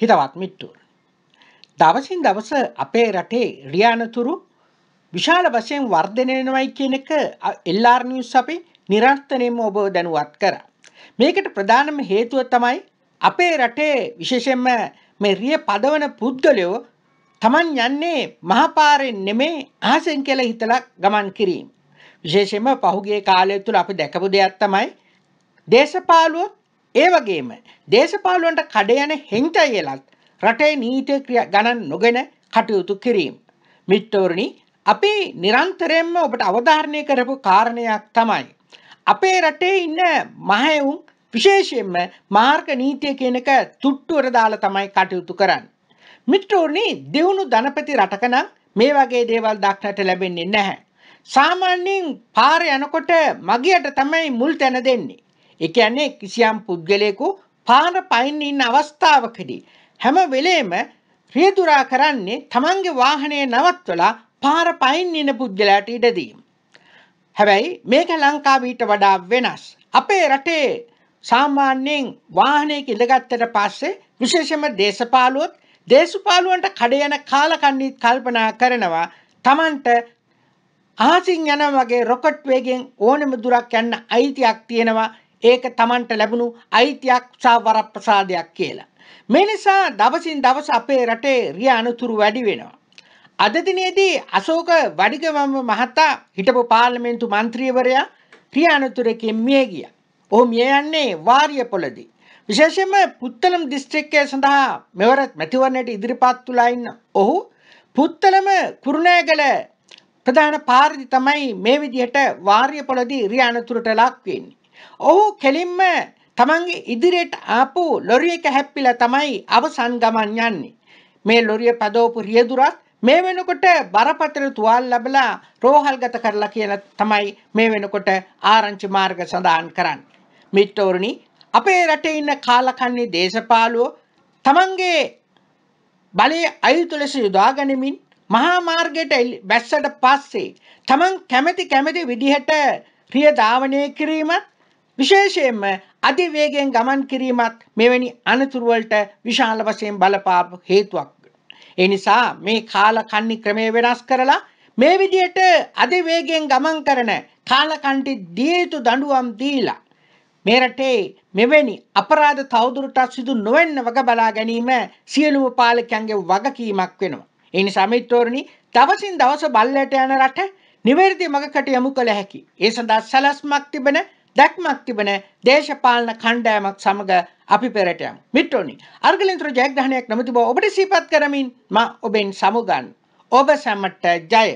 හිතවත් මිට්ටුව. දවසින් දවස අපේ රටේ රියානතුරු විශාල වශයෙන් වර්ධනයනවයි කියන එක එල්ලාර්නිියස් අපි නිරර්ථනයම ඔබ දැනුවත් කර. මේකට ප්‍රධානම හේතුව තමයි අපේ රටේ විශේෂෙන්ම මේ රිය පදවන පුද්ගලයෝ තමන් යන්නේ මහපාරෙන් නෙමේ ආසෙන් කියලා හිතලා ගමන් කිරීම. විශේෂයෙන්ම පහුගිය කාලය තුළ අපි දැකපු දෙයක් තමයි දේශපාලුවොත් ඒ වගේම දේශපාලුවන්ට කඩ යන හෙංචයියලත් රටේ නීතිය ක්‍රියා ගණන් නොගෙන කටයුතු කිරීම. මිත්‍රවරණි අපි නිරන්තරයෙන්ම ඔබට අවධාරණය කරපු කාරණයක් තමයි. අපේ රටේ ඉන්න මහයවුන් විශේෂයෙන්ම මාර්ග නීතිය කියන එක තුට්ටුවර දාලා තමයි කටයුතු කරන්න. මිත්‍රෝනි දියුණු ධනපති රටකනම් මේ වගේ දේවල් දක්නට ලැබෙන්නේ නැහැ. සාමාන්‍යයෙන් පාර යනකොට මගියට තමයි මුල් තැන දෙන්නේ. ඒ කියන්නේ කිසියම් පුද්ගලයෙකු පාර පයින් ඉන්න අවස්ථාවකදී හැම වෙලේම රියදුරා කරන්නේ තමන්ගේ වාහනය නවත්වලා පාර පයින් ඉන්න පුද්ගලයාට ඉඩ දීම. හැබැයි මේක ලංකාව ඊට වඩා වෙනස්. අපේ රටේ සාමාන්‍යයෙන් වාහනයක ඉඳගත්තට පස්සේ විශේෂම දේශපාලුවොත් දේශපාලුවන්ට කඩ යන කාලකන්නිත් කල්පනා කරනවා තමන්ට අහසින් යන වගේ රොකට් වේගෙන් ඕනෙම දුරක් යන්න අයිතියක් තියෙනවා ඒක Tamanට ලැබුණු අයිතියක් සා වරප්‍රසාදයක් කියලා. මේ නිසා දවසින් දවස අපේ රටේ රිය අනතුරු වැඩි වෙනවා. අද දිනේදී අශෝක වඩිගම මහතා හිටපු පාර්ලිමේන්තු මන්ත්‍රීවරයා රිය අනතුරකින් මිය ගියා. ඔහු මිය යන්නේ වාරියපොළදී. විශේෂයෙන්ම පුත්තලම් දිස්ත්‍රික්කය සඳහා මෙවර මැතිවරණයට ඉදිරිපත් තුලා ඉන්න ඔහු පුත්තලම කුරුණෑගල ප්‍රධාන පාරිදි තමයි මේ විදිහට වාර්ය පොළදී රිය අනතුරට ලක් වෙන්නේ. ඔහු කෙලින්ම තමන්ගේ ඉදිරියට ආපු ලොරිය එක හැප්පිලා තමයි අවසන් ගමන් යන්නේ. මේ ලොරිය පදවපු රියදුරත් මේ වෙනකොට බරපතල තුවාල ලැබලා රෝහල්ගත කරලා කියලා තමයි මේ වෙනකොට ආරංචි මාර්ග සඳහන් කරන්නේ. මිත්‍රවරුනි, අපේ රටේ ඉන්න කාලකන්ණි දේශපාලුවෝ තමන්ගේ බලයේ අයුතු ලෙස යොදා ගනිමින් මහා මාර්ගයට බැස්සට පස්සේ තමන් කැමැති කැමැති විදිහට රිය ධාවනය කිරීමත් විශේෂයෙන්ම අධිවේගයෙන් ගමන් කිරීමත් මෙවැනි අනතුරුවලට විශාල වශයෙන් බලපාපු හේතුවක්. ඒ නිසා මේ කාලකන්ණි ක්‍රමය වෙනස් කරලා මේ විදිහට අධිවේගයෙන් ගමන් කරන කාලකන්ටි දිය යුතු දඬුවම් දීලා මේ රටේ මෙවැනි අපරාධ තවදුරටත් සිදු නොවෙන්න වග බලා ගැනීම සියලුම පාලකයන්ගේ වගකීමක් වෙනවා. ඒ නිසා මිත්‍රෝරණි දවසින් දවස බල්ලට යන රට නිවැරදි මගකට යොමු කළ හැකි. ඒ සඳහා සලස්මක් තිබෙන දැක්මක් තිබෙන දේශපාලන කණ්ඩායමක් සමග අපි පෙරට යමු. මිත්‍රෝනි, අර්ගලින්තර ජයග්‍රහණයක් නොමැති බව ඔබට සිහිපත් කරමින් මා ඔබෙන් සමුගන්. ඔබ සැමට ජය.